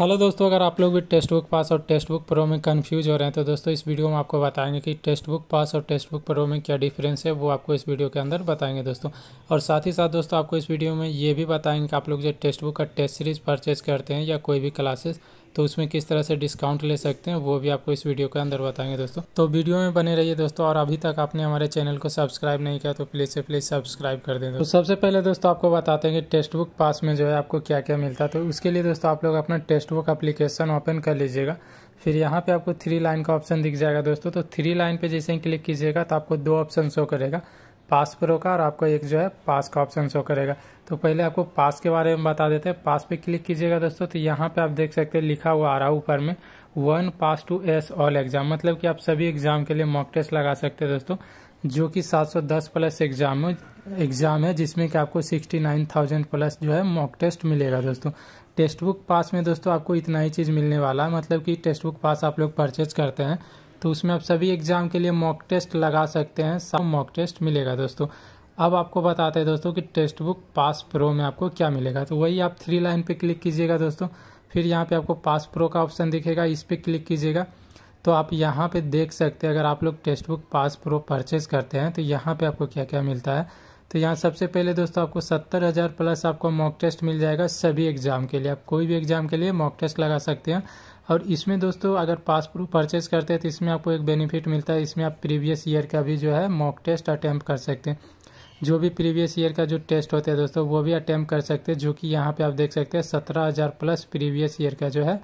hello दोस्तों अगर आप लोग भी टेक्स्ट बुक पास और टेस्ट बुक प्रो में कन्फ्यूज हो रहे हैं तो दोस्तों इस वीडियो में आपको बताएंगे कि टेस्ट बुक पास और टेस्ट बुक प्रो में क्या डिफरेंस है वो आपको इस वीडियो के अंदर बताएंगे दोस्तों और साथ ही साथ दोस्तों आपको इस वीडियो में ये भी बताएंगे कि आप लोग जो टेस्ट बुक का टेस्ट सीरीज़ परचेज करते हैं या कोई भी क्लासेस तो उसमें किस तरह से डिस्काउंट ले सकते हैं वो भी आपको इस वीडियो के अंदर बताएंगे दोस्तों तो वीडियो में बने रहिए दोस्तों और अभी तक आपने हमारे चैनल को सब्सक्राइब नहीं किया तो प्लीज़ से प्लीज़ सब्सक्राइब कर दें तो सबसे पहले दोस्तों आपको बताते हैं कि टेक्स्ट बुक पास में जो है आपको क्या क्या मिलता है तो उसके लिए दोस्तों आप लोग अपना टेक्स्ट बुक अप्लीकेशन ओपन कर लीजिएगा फिर यहाँ पे आपको थ्री लाइन का ऑप्शन दिख जाएगा दोस्तों तो थ्री लाइन पे जैसे ही क्लिक कीजिएगा तो आपको दो ऑप्शन शो करेगा पास पर होगा और आपको एक जो है पास का ऑप्शन शो करेगा तो पहले आपको पास के बारे में बता देते हैं पास पे क्लिक कीजिएगा दोस्तों तो यहाँ पे आप देख सकते हैं लिखा हुआ आ रहा ऊपर में one pass to S all exam मतलब कि आप सभी एग्जाम के लिए मॉक टेस्ट लगा सकते हैं दोस्तों जो कि 710 प्लस एग्जाम एग्जाम है जिसमें कि आपको 69,000 प्लस जो है मॉक टेस्ट मिलेगा दोस्तों टेस्ट बुक पास में दोस्तों आपको इतना ही चीज़ मिलने वाला है मतलब कि टेस्ट बुक पास आप लोग परचेज करते हैं तो उसमें आप सभी एग्ज़ाम के लिए मॉक टेस्ट लगा सकते हैं सब मॉक टेस्ट मिलेगा दोस्तों अब आपको बताते हैं दोस्तों कि टेक्स्ट बुक पास प्रो में आपको क्या मिलेगा तो वही आप थ्री लाइन पे क्लिक कीजिएगा दोस्तों फिर यहाँ पे आपको पास प्रो का ऑप्शन दिखेगा इस पर क्लिक कीजिएगा तो आप यहाँ पे देख सकते हैं अगर आप लोग text book pass pro purchase करते हैं तो यहाँ पे आपको क्या क्या मिलता है तो यहाँ सबसे पहले दोस्तों आपको सत्तर हज़ार प्लस आपको मॉक टेस्ट मिल जाएगा सभी एग्ज़ाम के लिए आप कोई भी एग्ज़ाम के लिए मॉक टेस्ट लगा सकते हैं और इसमें दोस्तों अगर पास प्रूफ परचेज करते हैं तो इसमें आपको एक बेनिफिट मिलता है इसमें आप प्रीवियस ईयर का भी जो है मॉक टेस्ट अटैम्प्ट कर सकते हैं जो भी प्रीवियस ईयर का जो टेस्ट होता है दोस्तों वो भी अटैम्प्ट कर सकते हैं जो कि यहाँ पे आप देख सकते हैं सत्रह हज़ार प्लस प्रीवियस ईयर का जो है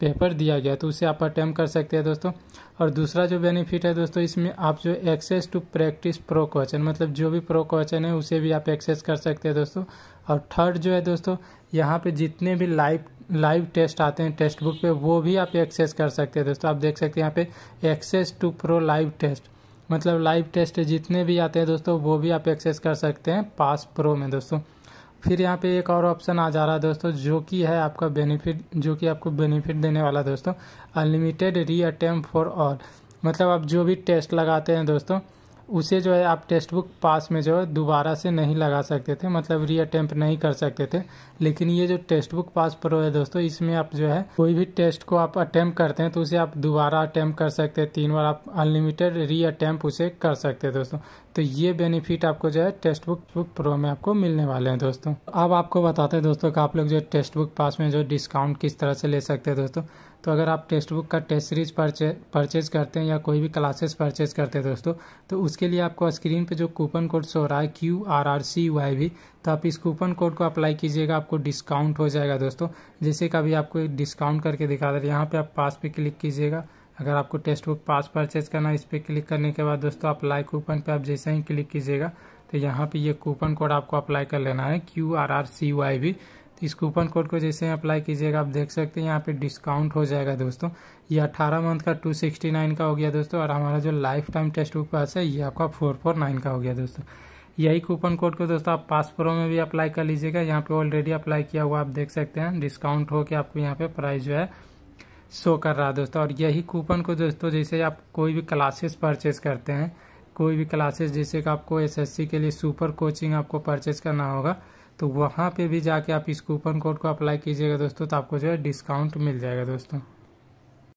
पेपर दिया गया तो उसे आप अटैम्प्ट कर सकते हैं दोस्तों और दूसरा जो बेनिफिट है दोस्तों इसमें आप जो access to practice pro question मतलब जो भी प्रो क्वेश्चन है उसे भी आप एक्सेस कर सकते हैं दोस्तों और थर्ड जो है दोस्तों यहाँ पे जितने भी लाइव लाइव टेस्ट आते हैं टेस्ट बुक पे वो भी आप एक्सेस कर सकते हैं दोस्तों आप देख सकते हैं यहाँ पे access to pro live test मतलब लाइव टेस्ट जितने भी आते हैं दोस्तों वो भी आप एक्सेस कर सकते हैं पास प्रो में दोस्तों फिर यहाँ पे एक और ऑप्शन आ जा रहा है दोस्तों जो कि है आपका बेनिफिट जो कि आपको बेनिफिट देने वाला दोस्तों अनलिमिटेड री अटैम्प फॉर ऑल मतलब आप जो भी टेस्ट लगाते हैं दोस्तों उसे जो है आप टेक्स्ट बुक पास में जो है दोबारा से नहीं लगा सकते थे मतलब री अटैम्प्ट नहीं कर सकते थे लेकिन ये जो टेक्स्ट बुक पास प्रो है दोस्तों इसमें आप जो है कोई भी टेस्ट को आप अटैम्प्ट करते हैं तो उसे आप दोबारा अटैम्प्ट कर सकते हैं तीन बार आप अनलिमिटेड री अटैम्प्ट उसे कर सकते हैं दोस्तों तो ये बेनिफिट आपको जो है टेक्स्ट बुक बुक प्रो में आपको मिलने वाले हैं दोस्तों अब आपको बताते हैं दोस्तों कि आप लोग जो टेक्स्ट बुक पास में जो डिस्काउंट किस तरह से ले सकते हैं दोस्तों तो अगर आप टेक्स्ट बुक का टेस्ट सीरीज परचेज करते हैं या कोई भी क्लासेस परचेज करते हैं दोस्तों तो उसके लिए आपको स्क्रीन पे जो कूपन कोड शो रहा है Q R R C Y भी तो आप इस कूपन कोड को अप्लाई कीजिएगा आपको डिस्काउंट हो जाएगा दोस्तों जैसे कभी आपको डिस्काउंट करके दिखा दे यहाँ पर आप पास पे क्लिक कीजिएगा अगर आपको टेक्स्ट बुक पास परचेज करना है इस पर क्लिक करने के बाद दोस्तों अप्लाई कूपन पर आप जैसे ही क्लिक कीजिएगा तो यहाँ पर ये कूपन कोड आपको अप्लाई कर लेना है Q R R C Y भी तो इस कूपन कोड को जैसे अप्लाई कीजिएगा आप देख सकते हैं यहाँ पे डिस्काउंट हो जाएगा दोस्तों ये 18 मंथ का 269 का हो गया दोस्तों और हमारा जो life time test book pass है ये आपका 449 का हो गया दोस्तों यही कूपन कोड को दोस्तों आप पास प्रो में भी अप्लाई कर लीजिएगा यहाँ पे ऑलरेडी अप्लाई किया हुआ आप देख सकते हैं डिस्काउंट होकर आपको यहाँ पे प्राइस जो है शो कर रहा है दोस्तों और यही कूपन को दोस्तों जैसे आप कोई भी क्लासेस परचेस करते हैं कोई भी क्लासेस जैसे कि आपको एसएससी के लिए सुपर कोचिंग आपको परचेस करना होगा तो वहाँ पे भी जाके आप इस कूपन कोड को अप्लाई कीजिएगा दोस्तों तो आपको जो है डिस्काउंट मिल जाएगा दोस्तों